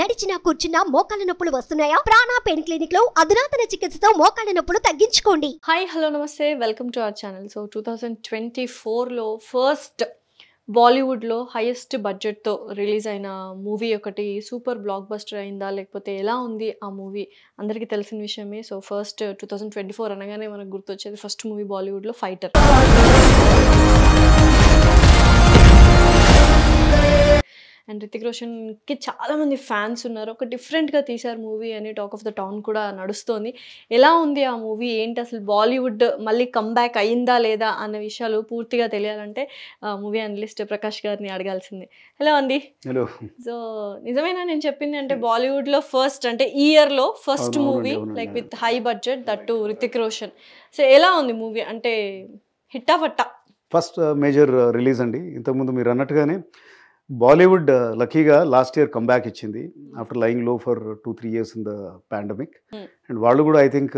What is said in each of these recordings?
నడిచినా కూర్చున్నా మోకాళ్ళ నొప్పులు వస్తున్నాయా ప్రాణా పెయిన్ క్లినిక్ లో అధునాతన చికిత్సతో మోకాళ్ళ నొప్పులు తగ్గించుకోండి హాయ్ హలో నమస్తే welcome to our channel so two thousand twenty ఫోర్లో ఫస్ట్ బాలీవుడ్లో హైయెస్ట్ బడ్జెట్తో రిలీజ్ అయిన మూవీ ఒకటి సూపర్ బ్లాక్ బస్టర్ అయిందా లేకపోతే ఎలా ఉంది ఆ మూవీ అందరికీ తెలిసిన విషయమే so first two thousand twenty four అనగానే మనకు గుర్తొచ్చేది ఫస్ట్ మూవీ బాలీవుడ్లో ఫైటర్ అండ్ రితిక్ రోషన్కి చాలామంది ఫ్యాన్స్ ఉన్నారు ఒక డిఫరెంట్గా తీశారు మూవీ అని టాక్ ఆఫ్ ద టౌన్ కూడా నడుస్తోంది ఎలా ఉంది ఆ మూవీ ఏంటి అసలు బాలీవుడ్ మళ్ళీ కమ్బ్యాక్ అయిందా లేదా అన్న విషయాలు పూర్తిగా తెలియాలంటే మూవీ అనలిస్ట్ ప్రకాష్ గారిని అడగాల్సింది హలో అండి హలో సో నిజమేనా నేను చెప్పింది అంటే బాలీవుడ్లో ఫస్ట్ అంటే ఈ ఇయర్లో first movie like with high budget that to Hrithik Roshan so ఎలా ఉంది మూవీ అంటే హిట్టా ఫట్టా ఫస్ట్ మేజర్ రిలీజ్ అండి ఇంతకుముందు మీరు అన్నట్టుగానే బాలీవుడ్ uh, లక్కీగా లాస్ట్ ఇయర్ కమ్బ్యాక్ ఇచ్చింది after lying low for two three years in the pandemic and వాళ్ళు కూడా ఐ థింక్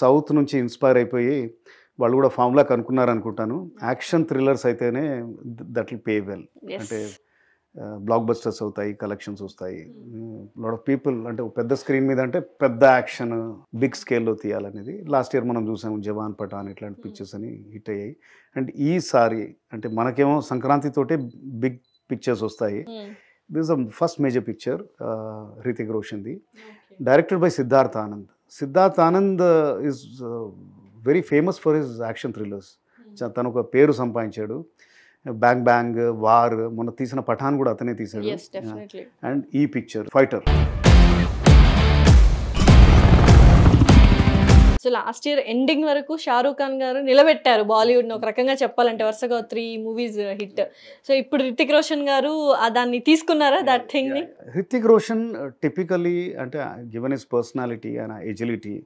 సౌత్ నుంచి ఇన్స్పైర్ అయిపోయి వాళ్ళు కూడా ఫామ్లా కనుక్కున్నారు అనుకుంటాను యాక్షన్ థ్రిల్లర్స్ అయితేనే దట్ విల్ పే వెల్ అంటే బ్లాక్ uh, బస్టర్స్ అవుతాయి కలెక్షన్స్ వస్తాయి లాట్ ఆఫ్ పీపుల్ అంటే పెద్ద స్క్రీన్ మీద అంటే పెద్ద యాక్షన్ బిగ్ స్కేల్లో తీయాలనేది లాస్ట్ ఇయర్ మనం చూసాము జవాన్ పఠాన్ ఇట్లాంటి పిక్చర్స్ hmm. అని హిట్ అయ్యాయి అండ్ ఈసారి అంటే మనకేమో సంక్రాంతితోటే బిగ్ పిక్చర్స్ వస్తాయి this first major picture Hrithik రోషన్ది directed by Siddharth Anand Siddharth Anand is very famous for his action thrillers తను ఒక పేరు సంపాదించాడు బ్యాంగ్ బ్యాంగ్ వార్ మొన్న తీసిన పఠాన్ కూడా అతనే తీశాడు అండ్ ఈ picture fighter so last year ending వరకు షారూఖ్ ఖాన్ గారు నిలబెట్టారు బాలీవుడ్ని ఒక రకంగా చెప్పాలంటే వరుసగా త్రీ మూవీస్ హిట్ సో ఇప్పుడు రితిక్ రోషన్ గారు దాన్ని తీసుకున్నారా that thing Hrithik Roshan typically uh, అంటే given his personality and agility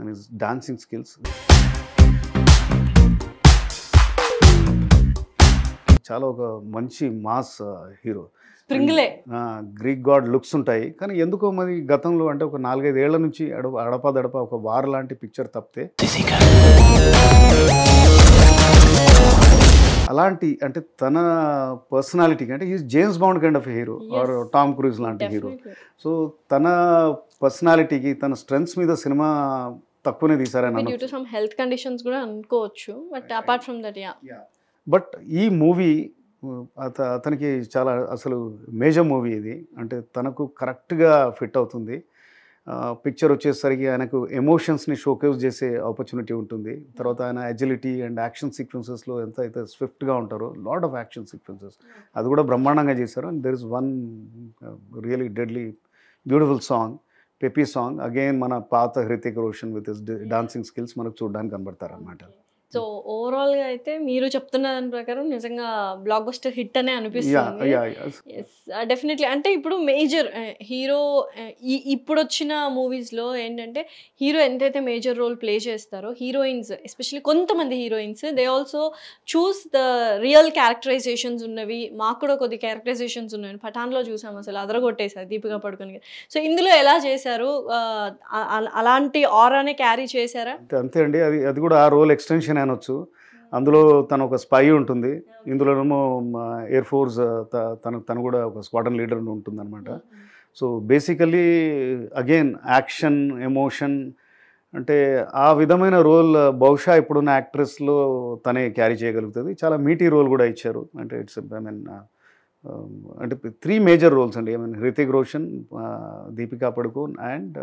and dancing skills చాలా ఒక మంచి మాస్ హీరో స్ప్రింగ్లే గ్రీక్ గాడ్ లుక్స్ ఉంటాయి కానీ ఎందుకో మరి గతంలో అంటే ఒక నాలుగైదు ఏళ్ల నుంచి అడప అడపదడప ఒక వార్ లాంటి పిక్చర్ తప్పితే అలాంటి అంటే తన పర్సనాలిటీకి అంటే is James Bond kind of hero or Tom Cruise లాంటి హీరో సో తన పర్సనాలిటీకి తన స్ట్రెంగ్స్ మీద సినిమా తక్కువనే తీసారని హెల్త్ కండిషన్స్ కూడా అనుకోవచ్చు but apart from that ya but ఈ మూవీ అత అతనికి చాలా అసలు మేజర్ మూవీ ఇది అంటే తనకు కరెక్ట్గా ఫిట్ అవుతుంది పిక్చర్ వచ్చేసరికి ఆయనకు ఎమోషన్స్ని షోకేస్ చేసే ఆపర్చునిటీ ఉంటుంది తర్వాత ఆయన అజిలిటీ అండ్ యాక్షన్ సీక్వెన్సెస్లో ఎంత అయితే స్విఫ్ట్గా ఉంటారో lot of action sequences hmm. అది కూడా బ్రహ్మాండంగా చేశారు and there is one really deadly beautiful song peppy song again మన పాత Hrithik Roshan with dancing skills మనకు చూడడానికి అన్నమాట సో ఓవరాల్ గా అయితే మీరు చెప్తున్న దాని ప్రకారం నిజంగా బ్లాక్ బస్టర్ హిట్ అనే అనిపిస్తుంది డెఫినెట్లీ uh, అంటే ఇప్పుడు మేజర్ హీరో ఇప్పుడు వచ్చిన మూవీస్ లో ఏంటంటే హీరో ఎంతైతే మేజర్ రోల్ ప్లే చేస్తారో హీరోయిన్స్ ఎస్పెషల్లీ కొంతమంది heroines they also choose the real characterisations ఉన్నవి మాకు కూడా కొద్ది క్యారెక్టరైజేషన్స్ ఉన్నాయి పఠాన్లో చూసాం అసలు అదరగొట్టేశారు దీపిక పడుకుని సో ఇందులో ఎలా చేశారు uh, అలాంటి ఆరానే క్యారీ చేశారా అంతే అండి అది అది కూడా ఆ రోల్ ఎక్స్టెన్షన్ వచ్చు అందులో తను ఒక స్పై ఉంటుంది ఇందులోనేమో ఎయిర్ ఫోర్స్ తన తను కూడా ఒక స్క్వాడన్ లీడర్ ఉంటుంది అనమాట so basically again action emotion అంటే ఆ విధమైన రోల్ బహుశా ఇప్పుడున్న యాక్ట్రెస్లో తనే క్యారీ చేయగలుగుతుంది చాలా మీటీ రోల్ కూడా ఇచ్చారు అంటే ఇట్స్ ఐ మీన్ Um, అంటే త్రీ మేజర్ రోల్స్ అండి ఏమైనా Hrithik Roshan Deepika Padukone and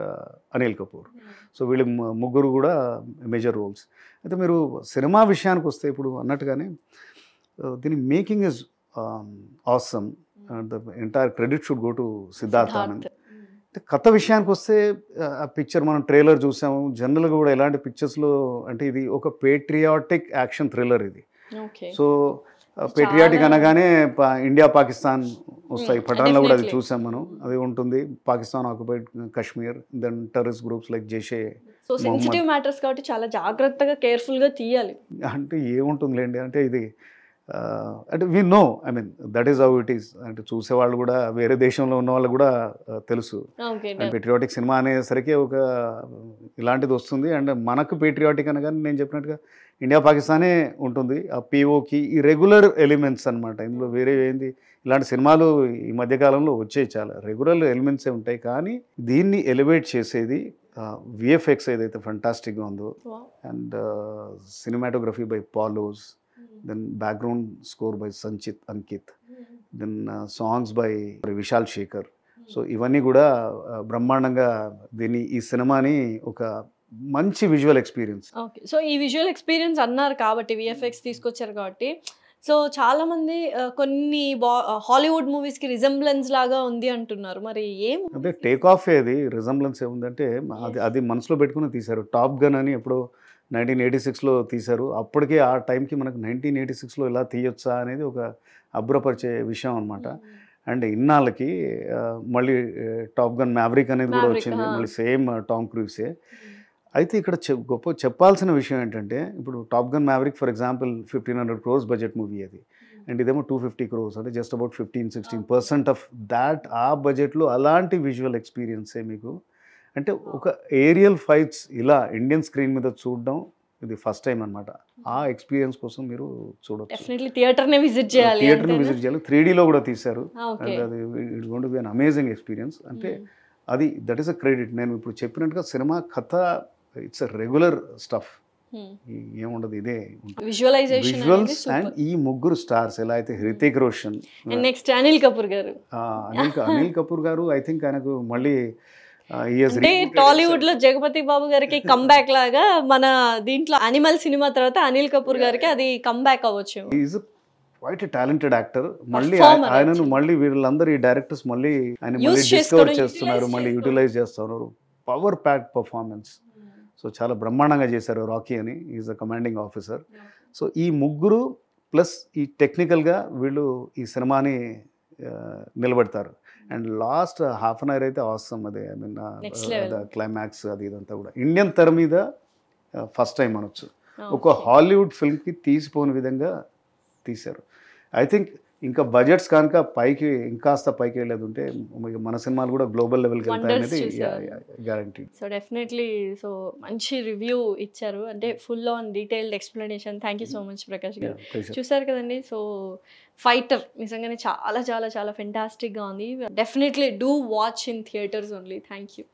Anil Kapoor hmm. So వీళ్ళు ముగ్గురు కూడా మేజర్ రోల్స్ అయితే మీరు సినిమా విషయానికి వస్తే ఇప్పుడు అన్నట్టుగానే దీని making is awesome um, hmm. The entire credit should go to Siddharth Anand hmm. కథ విషయానికి వస్తే ఆ పిక్చర్ మనం ట్రైలర్ చూసాము జనరల్గా కూడా ఎలాంటి పిక్చర్స్లో అంటే ఇది ఒక పేట్రియాటిక్ యాక్షన్ థ్రిల్లర్ ఇది సో పేట్రియాటిక్ అనగానే ఇండియా పాకిస్తాన్ వస్తాయి hmm, పఠాన్లో కూడా అది చూసాం మనం అది ఉంటుంది Pakistan occupied Kashmir then terrorist groups like Jaishe sensitive matters కాబట్టి చాలా జాగ్రత్తగా కేర్ఫుల్గా తీయాలి అంటే ఏముంటుందిలేండి అంటే ఇది అంటే we know I mean that is how it is అంటే చూసేవాళ్ళు కూడా వేరే దేశంలో ఉన్న వాళ్ళు కూడా uh, తెలుసు పెట్రియాటిక్ సినిమా అనేసరికి ఒక ఇలాంటిది వస్తుంది అండ్ మనకు పెట్రియాటిక్ అనగానే నేను చెప్పినట్టుగా ఇండియా పాకిస్తానే ఉంటుంది ఆ పీఓకి ఈ రెగ్యులర్ ఎలిమెంట్స్ అనమాట ఇందులో వేరే ఏంది ఇలాంటి సినిమాలు ఈ మధ్యకాలంలో వచ్చే చాలా రెగ్యులర్ ఎలిమెంట్సే ఉంటాయి కానీ దీన్ని ఎలివేట్ చేసేది విఎఫ్ఎక్స్ ఏదైతే ఫంటాస్టిక్గా ఉందో and cinematography by Paulose then background score by Sanchit Ankit then songs by Vishal Shekhar so ఇవన్నీ కూడా uh, బ్రహ్మాండంగా దీన్ని ఈ సినిమాని ఒక మంచి విజువల్ ఎక్స్పీరియన్స్ ఓకే సో ఈ విజువల్ ఎక్స్పీరియన్స్ అన్నారు కాబట్టి విఎఫ్ఎక్స్ hmm. తీసుకొచ్చారు కాబట్టి సో చాలామంది uh, కొన్ని బా హాలీవుడ్ మూవీస్కి రిజెంబ్లెన్స్ లాగా ఉంది అంటున్నారు మరి ఏం అంటే టేక్ ఆఫ్ ఏది రిజంబ్లెన్స్ ఏముందంటే అది అది మనసులో పెట్టుకుని తీశారు టాప్ గన్ అని ఎప్పుడో నైన్టీన్ ఎయిటీ సిక్స్లో తీశారు అప్పటికే ఆ టైంకి మనకు నైన్టీన్ ఎయిటీ సిక్స్లో ఇలా తీయొచ్చా అనేది ఒక అభ్రపరిచే విషయం అనమాట అండ్ ఇన్నాళ్ళకి మళ్ళీ టాప్ గన్ మ్యావరిక్ అనేది కూడా వచ్చింది మళ్ళీ సేమ్ టామ్ క్రూసే అయితే ఇక్కడ గొప్ప చెప్పాల్సిన విషయం ఏంటంటే ఇప్పుడు Top Gun Maverick for example fifteen hundred crores budget movie అది అండ్ ఇదేమో టూ ఫిఫ్టీ క్రోర్స్ అంటే just about fifteen sixteen percent of that ఆ బడ్జెట్లో అలాంటి విజువల్ ఎక్స్పీరియన్సే మీకు అంటే ఒక ఏరియల్ ఫైట్స్ ఇలా ఇండియన్ స్క్రీన్ మీద చూడడం ఇది ఫస్ట్ టైం అనమాట ఆ ఎక్స్పీరియన్స్ కోసం మీరు చూడొచ్చు థియేటర్ని విజిట్ చేయాలి థియేటర్ని విజిట్ చేయాలి త్రీడీలో కూడా తీశారు అది బి అన్ అమేజింగ్ ఎక్స్పీరియన్స్ అంటే అది దట్ ఈస్ అ క్రెడిట్ నేను ఇప్పుడు చెప్పినట్టుగా సినిమా కథ ఇట్స్ అ రెగ్యులర్ స్టఫ్ ఏముండదు ఇదే విజువల్స్ అండ్ ఈ ముగ్గురు స్టార్స్ ఎలా అయితే హృతిక్ రోషన్ నెక్స్ట్ అనిల్ కపూర్ గారు అనిల్ అనిల్ కపూర్ గారు ఐ థింక్ ఆయనకు మళ్ళీ అంటే టాలీవుడ్ లో జగపతి బాబు గారికి కంబ్యాక్ లాగా మన దీంట్లో అనిమల్ సినిమా తర్వాత అనిల్ కపూర్ గారికి అది కంబ్యాక్ అవ్వచ్చు వైట్ టాలెంటెడ్ యాక్టర్ మళ్ళీ ఆయనను మళ్ళీ వీళ్ళందరూ ఈ డైరెక్టర్స్ మళ్ళీ ఆయన మళ్ళీ డిస్కవర్ చేస్తున్నారు మళ్ళీ యూటిలైజ్ చేస్తున్నారు పవర్ ప్యాక్ పర్ఫార్మెన్స్ సో చాలా బ్రహ్మాండంగా చేశారు రాకీ అని is a commanding officer so ఈ ముగ్గురు ప్లస్ ఈ టెక్నికల్గా వీళ్ళు ఈ సినిమాని నిలబడతారు and last half an hour అయితే అవసరం అది ఐ మీన్ క్లైమాక్స్ అది ఇదంతా కూడా ఇండియన్ తెర మీద ఫస్ట్ టైం అనొచ్చు ఒక హాలీవుడ్ ఫిల్మ్కి తీసిపోని విధంగా తీశారు ఐ థింక్ ఇంకా బడ్జెట్స్ కనుక పైకి ఇంకాస్త పైకి వెళ్ళేది ఉంటే మన సినిమాలు కూడా గ్లోబల్ లెవెల్కి వెళ్తాయనేది గ్యారంటీ సో డెఫినెట్లీ సో మంచి రివ్యూ ఇచ్చారు అంటే full on detailed explanation thank you so much Prakash garu చూసారు కదండి సో ఫైటర్ నిజంగానే చాలా చాలా చాలా ఫెంటాస్టిక్గా ఉంది definitely do watch in theatres only thank you